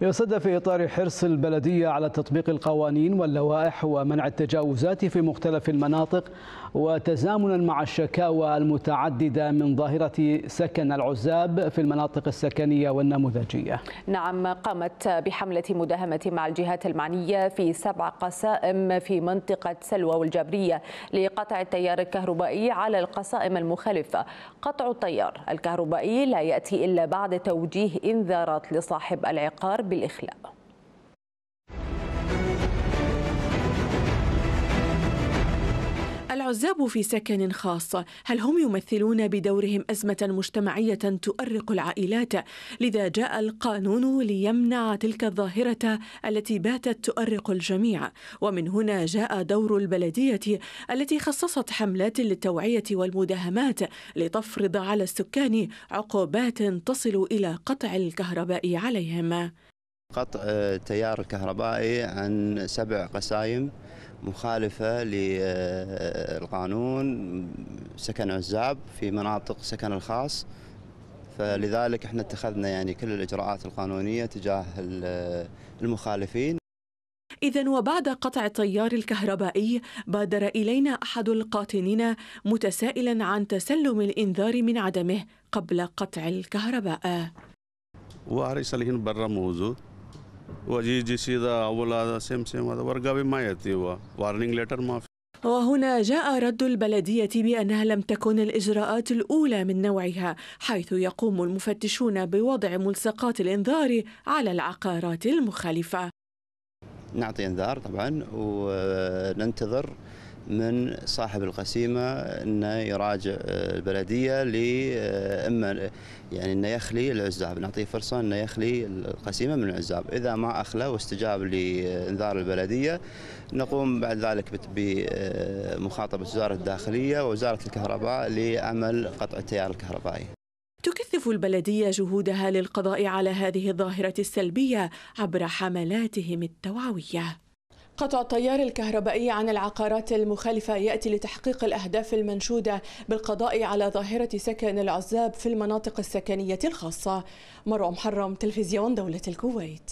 يصدى في إطار حرص البلدية على تطبيق القوانين واللوائح ومنع التجاوزات في مختلف المناطق وتزامنا مع الشكاوى المتعددة من ظاهرة سكن العزاب في المناطق السكنية والنموذجية نعم قامت بحملة مداهمة مع الجهات المعنية في سبع قسائم في منطقة سلوى والجبرية لقطع التيار الكهربائي على القسائم المخالفة قطع التيار الكهربائي لا يأتي إلا بعد توجيه إنذارات لصاحب العقار بالإخلاء العزاب في سكن خاص هل هم يمثلون بدورهم أزمة مجتمعية تؤرق العائلات لذا جاء القانون ليمنع تلك الظاهرة التي باتت تؤرق الجميع ومن هنا جاء دور البلدية التي خصصت حملات للتوعية والمداهمات لتفرض على السكان عقوبات تصل إلى قطع الكهرباء عليهم قطع آه، تيار الكهربائي عن سبع قسايم مخالفة للقانون آه، سكن عزاب في مناطق سكن الخاص فلذلك احنا اتخذنا يعني كل الإجراءات القانونية تجاه آه، المخالفين إذا وبعد قطع التيار الكهربائي بادر إلينا أحد القاطنين متسائلا عن تسلم الإنذار من عدمه قبل قطع الكهرباء واري صالحين برا موجود وجي جي سي سم سم بما ليتر ما في وهنا جاء رد البلدية بأنها لم تكن الإجراءات الأولى من نوعها حيث يقوم المفتشون بوضع ملصقات الإنذار على العقارات المخالفة نعطي إنذار طبعا وننتظر من صاحب القسيمه انه يراجع آه، البلديه آه، اما يعني انه يخلي العزاب نعطيه فرصه انه يخلي القسيمه من العزاب اذا ما اخلى واستجاب لانذار البلديه نقوم بعد ذلك بمخاطبه وزاره الداخليه ووزاره الكهرباء لعمل قطع التيار الكهربائي تكثف البلدية جهودها للقضاء على هذه الظاهرة السلبية عبر حملاتهم التوعوية قطع التيار الكهربائي عن العقارات المخالفة يأتي لتحقيق الأهداف المنشودة بالقضاء على ظاهرة سكن العزاب في المناطق السكنية الخاصة مرة محرم تلفزيون دولة الكويت